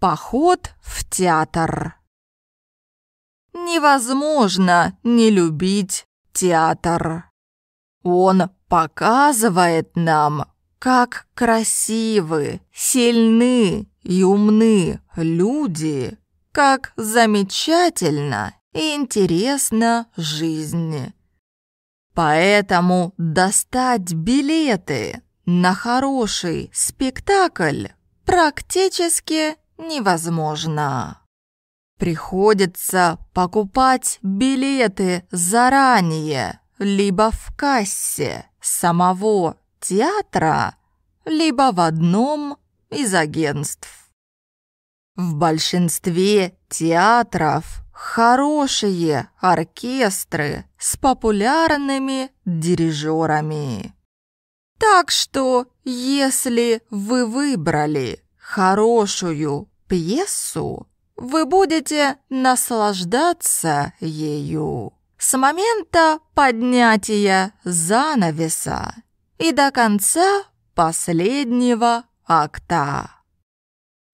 Поход в театр. Невозможно не любить театр. Он показывает нам, как красивы, сильны и умны люди, как замечательно и интересна жизнь. Поэтому достать билеты на хороший спектакль практически невозможно. Приходится покупать билеты заранее, либо в кассе самого театра, либо в одном из агентств. В большинстве театров хорошие оркестры с популярными дирижерами. Так что, если вы выбрали хорошую пьесу, вы будете наслаждаться ею с момента поднятия занавеса и до конца последнего акта.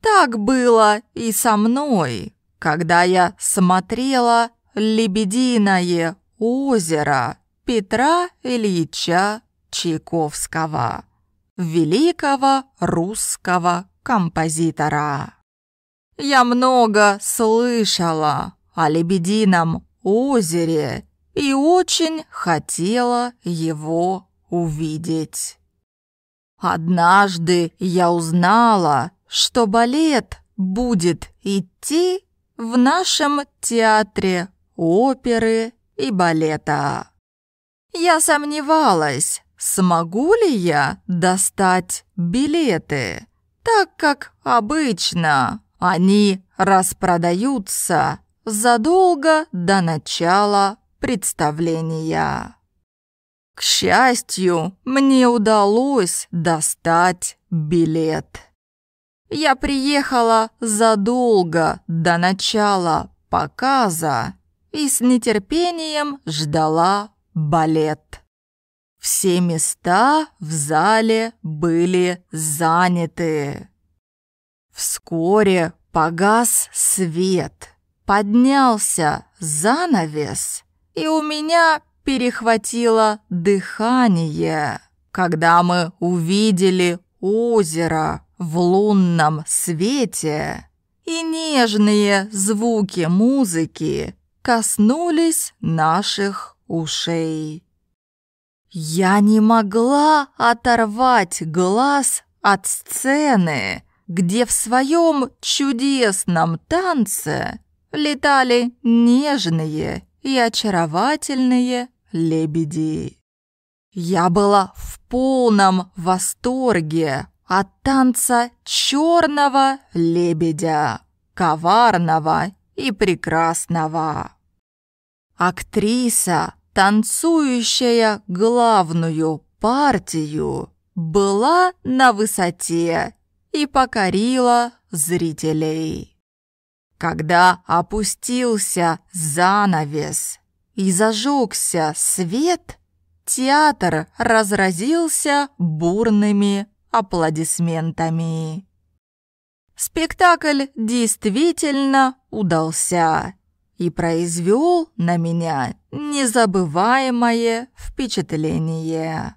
Так было и со мной, когда я смотрела «Лебединое озеро» Петра Ильича Чайковского, великого русского композитора. Я много слышала о Лебедином озере и очень хотела его увидеть. Однажды я узнала, что балет будет идти в нашем театре оперы и балета. Я сомневалась, смогу ли я достать билеты, так как обычно они распродаются задолго до начала представления. К счастью, мне удалось достать билет. Я приехала задолго до начала показа и с нетерпением ждала балет. Все места в зале были заняты. Вскоре погас свет, поднялся занавес, и у меня перехватило дыхание, когда мы увидели озеро в лунном свете, и нежные звуки музыки коснулись наших ушей. Я не могла оторвать глаз от сцены, где в своем чудесном танце летали нежные и очаровательные лебеди. Я была в полном восторге от танца черного лебедя, коварного и прекрасного. Актриса танцующая главную партию, была на высоте и покорила зрителей. Когда опустился занавес и зажегся свет, театр разразился бурными аплодисментами. Спектакль действительно удался и произвел на меня незабываемое впечатление.